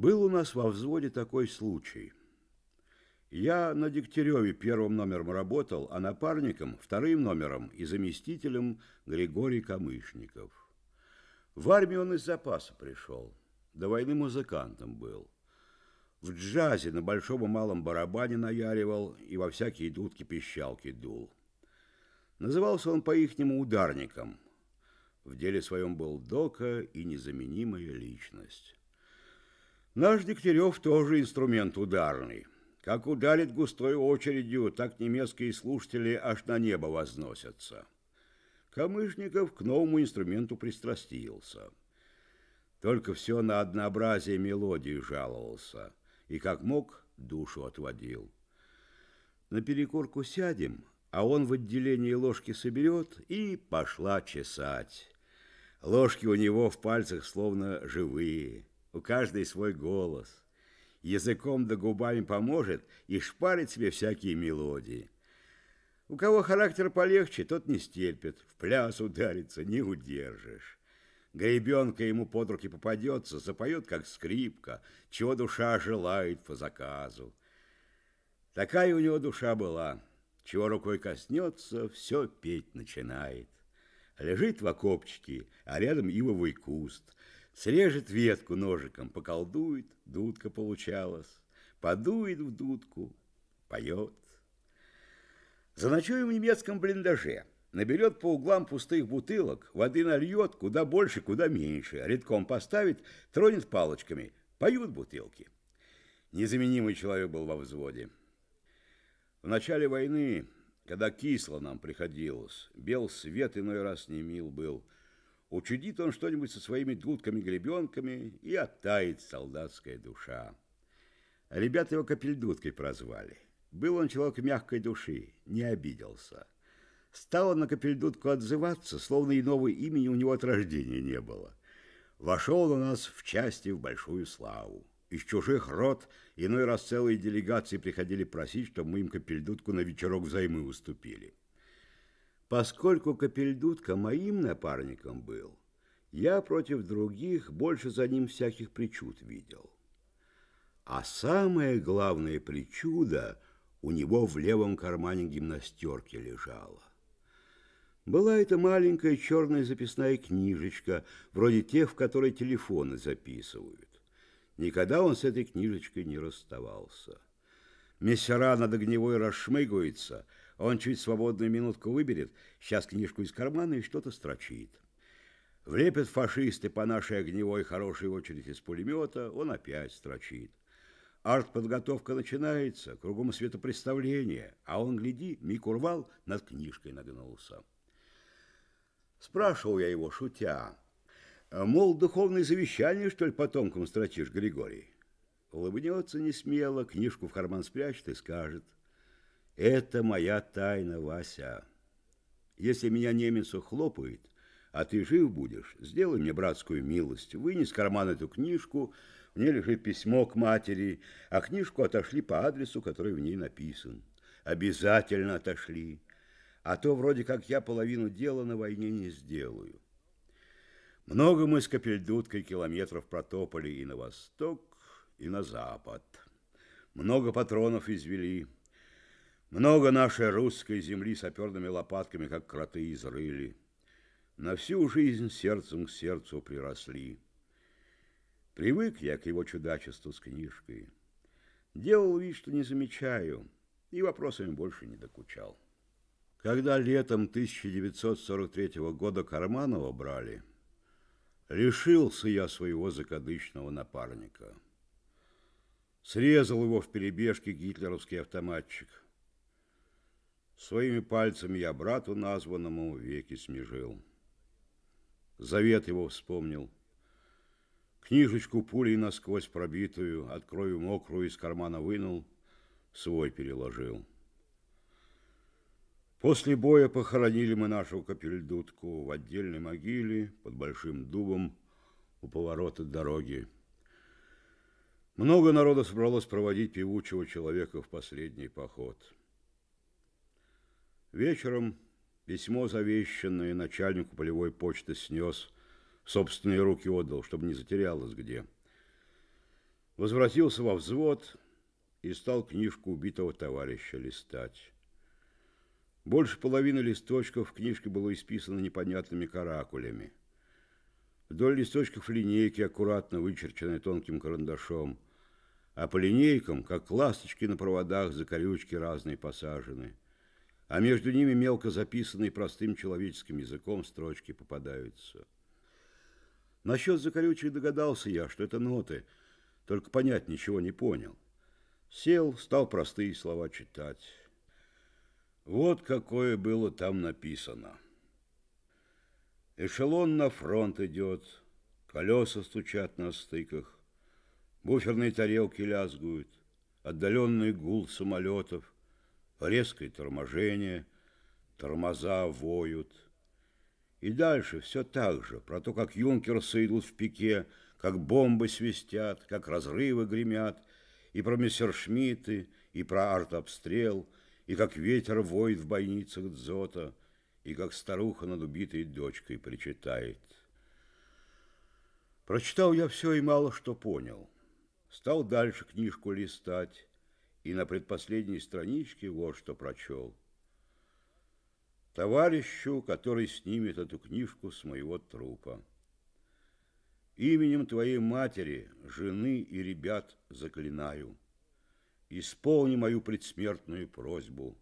Был у нас во взводе такой случай. Я на Дегтяреве первым номером работал, а напарником вторым номером и заместителем Григорий Камышников. В армию он из запаса пришел, до войны музыкантом был. В джазе на большом и малом барабане наяривал и во всякие дудки-пищалки дул. Назывался он по-ихнему ударником. В деле своем был дока и незаменимая личность. Наш Дегтярев тоже инструмент ударный. Как ударит густой очередью, так немецкие слушатели аж на небо возносятся. Камышников к новому инструменту пристрастился. Только все на однообразие мелодии жаловался и, как мог, душу отводил. На перекорку сядем, а он в отделении ложки соберет и пошла чесать. Ложки у него в пальцах словно живые – у каждой свой голос. Языком да губами поможет и шпарит себе всякие мелодии. У кого характер полегче, тот не стерпит, в пляс ударится, не удержишь. Гребенка ему под руки попадется, запоет, как скрипка, чего душа желает по заказу. Такая у него душа была, чего рукой коснется, все петь начинает. Лежит в окопчике, а рядом ивовый куст – Срежет ветку ножиком, поколдует, дудка получалась. Подует в дудку, поет. Заночуем в немецком блиндаже. Наберет по углам пустых бутылок, воды нальет, куда больше, куда меньше. Редком поставит, тронет палочками. Поют бутылки. Незаменимый человек был во взводе. В начале войны, когда кисло нам приходилось, бел свет иной раз не мил был – Учудит он что-нибудь со своими дудками-гребенками, и оттает солдатская душа. Ребята его капельдудкой прозвали. Был он человек мягкой души, не обиделся. Стал он на капельдудку отзываться, словно и иного имени у него от рождения не было. Вошел у нас в части в большую славу. Из чужих род иной раз целые делегации приходили просить, чтобы мы им капельдудку на вечерок взаймы уступили. Поскольку Капельдутка моим напарником был, я против других больше за ним всяких причуд видел. А самое главное причуда у него в левом кармане гимнастерки лежало. Была это маленькая черная записная книжечка, вроде тех, в которой телефоны записывают. Никогда он с этой книжечкой не расставался. Мессера над огневой расшмыгивается – он чуть свободную минутку выберет, сейчас книжку из кармана и что-то строчит. Влепят фашисты по нашей огневой хорошей очереди из пулемета, он опять строчит. Арт подготовка начинается, кругом светопреставление, а он, гляди, миг урвал, над книжкой нагнулся. Спрашивал я его, шутя, мол, духовное завещание, что ли, потомкам строчишь, Григорий? Улыбнется несмело, книжку в карман спрячет и скажет – это моя тайна, Вася. Если меня немец ухлопает, а ты жив будешь, сделай мне братскую милость. Вынь из кармана эту книжку, мне лежит письмо к матери, а книжку отошли по адресу, который в ней написан. Обязательно отошли. А то вроде как я половину дела на войне не сделаю. Много мы с Капельдуткой километров протопали и на восток, и на запад. Много патронов извели. Много нашей русской земли саперными лопатками, как кроты, изрыли. На всю жизнь сердцем к сердцу приросли. Привык я к его чудачеству с книжкой. Делал вид, что не замечаю, и вопросами больше не докучал. Когда летом 1943 года Карманова брали, лишился я своего закадычного напарника. Срезал его в перебежке гитлеровский автоматчик – Своими пальцами я брату названному веки смежил. Завет его вспомнил. Книжечку пулей насквозь пробитую, от крови мокрую из кармана вынул, свой переложил. После боя похоронили мы нашу капельдутку в отдельной могиле под большим дубом у поворота дороги. Много народа собралось проводить певучего человека в последний поход. Вечером письмо, завещанное начальнику полевой почты, снес, собственные руки отдал, чтобы не затерялось где. Возвратился во взвод и стал книжку убитого товарища листать. Больше половины листочков в книжке было исписано непонятными каракулями. Вдоль листочков линейки, аккуратно вычерченные тонким карандашом, а по линейкам, как ласточки на проводах, закорючки разные посажены – а между ними мелко записанные простым человеческим языком строчки попадаются. Насчет закорючей догадался я, что это ноты, только понять ничего не понял. Сел, стал простые слова читать. Вот какое было там написано. Эшелон на фронт идет, колеса стучат на стыках, буферные тарелки лязгуют, отдаленный гул самолетов — резкое торможение, тормоза воют. И дальше все так же, про то, как юнкерсы идут в пике, как бомбы свистят, как разрывы гремят, и про мессершмитты, и про артобстрел, и как ветер воет в бойницах дзота, и как старуха над убитой дочкой причитает. Прочитал я все и мало что понял. Стал дальше книжку листать, и на предпоследней страничке вот что прочел. Товарищу, который снимет эту книжку с моего трупа. Именем твоей матери, жены и ребят заклинаю. Исполни мою предсмертную просьбу.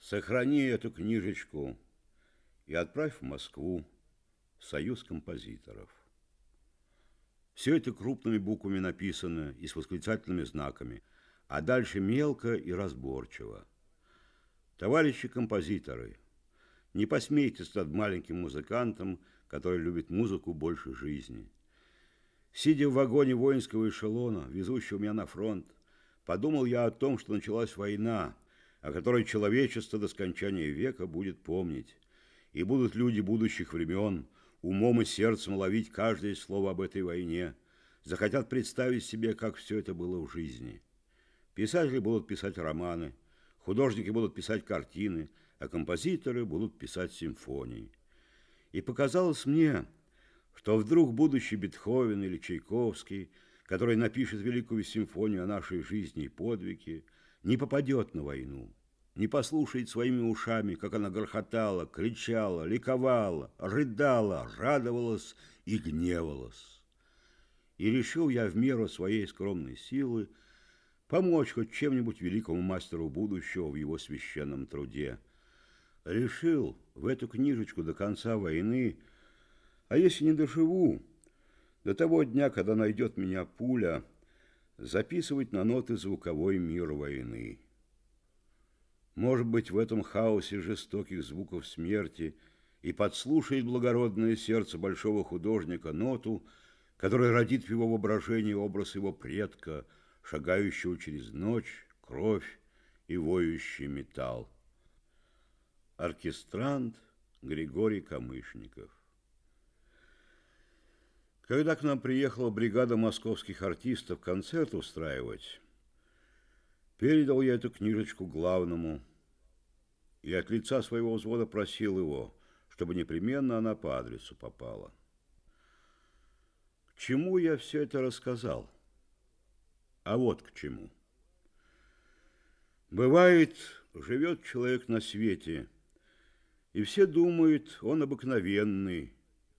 Сохрани эту книжечку и отправь в Москву в Союз композиторов. Все это крупными буквами написано и с восклицательными знаками – а дальше мелко и разборчиво. Товарищи композиторы, не посмейтесь над маленьким музыкантом, который любит музыку больше жизни. Сидя в вагоне воинского эшелона, везущего меня на фронт, подумал я о том, что началась война, о которой человечество до скончания века будет помнить, и будут люди будущих времен умом и сердцем ловить каждое слово об этой войне, захотят представить себе, как все это было в жизни». Писатели будут писать романы, художники будут писать картины, а композиторы будут писать симфонии. И показалось мне, что вдруг будущий Бетховен или Чайковский, который напишет великую симфонию о нашей жизни и подвиге, не попадет на войну, не послушает своими ушами, как она грохотала, кричала, ликовала, рыдала, радовалась и гневалась. И решил я в меру своей скромной силы – помочь хоть чем-нибудь великому мастеру будущего в его священном труде. Решил в эту книжечку до конца войны, а если не доживу, до того дня, когда найдет меня пуля, записывать на ноты звуковой мир войны. Может быть, в этом хаосе жестоких звуков смерти и подслушает благородное сердце большого художника ноту, который родит в его воображении образ его предка – шагающего через ночь, кровь и воющий металл. Оркестрант Григорий Камышников. Когда к нам приехала бригада московских артистов концерт устраивать, передал я эту книжечку главному и от лица своего взвода просил его, чтобы непременно она по адресу попала. К чему я все это рассказал? А вот к чему. Бывает, живет человек на свете, и все думают, он обыкновенный,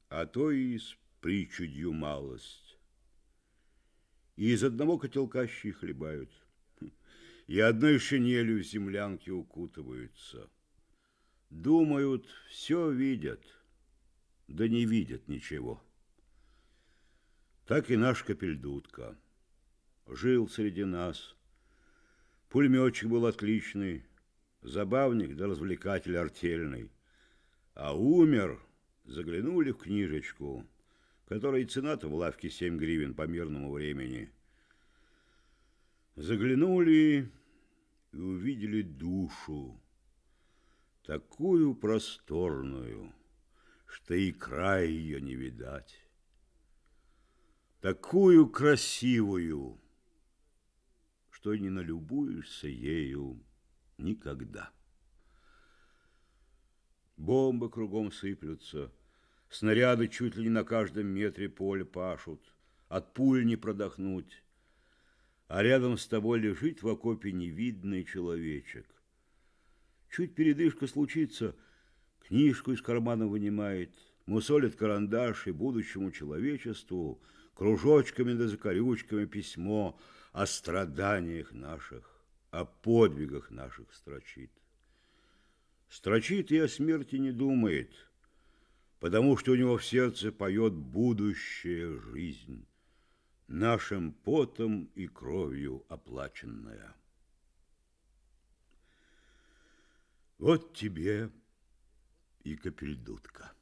а то и с причудью малость. И из одного котелка щи хлебают, и одной шинелью в землянке укутываются. Думают, все видят, да не видят ничего. Так и наш капельдутка жил среди нас. Пулеметчик был отличный, забавник да развлекатель артельный. А умер, заглянули в книжечку, которой цена-то в лавке 7 гривен по мирному времени. Заглянули и увидели душу, такую просторную, что и края ее не видать, такую красивую, что не налюбуешься ею никогда. Бомбы кругом сыплются, снаряды чуть ли не на каждом метре поля пашут, от пуль не продохнуть. А рядом с тобой лежит в окопе невидный человечек. Чуть передышка случится, книжку из кармана вынимает, мусолит карандаш и будущему человечеству кружочками да закорючками письмо – о страданиях наших, о подвигах наших строчит. Строчит и о смерти не думает, потому что у него в сердце поет будущая жизнь, нашим потом и кровью оплаченная. Вот тебе и капельдутка.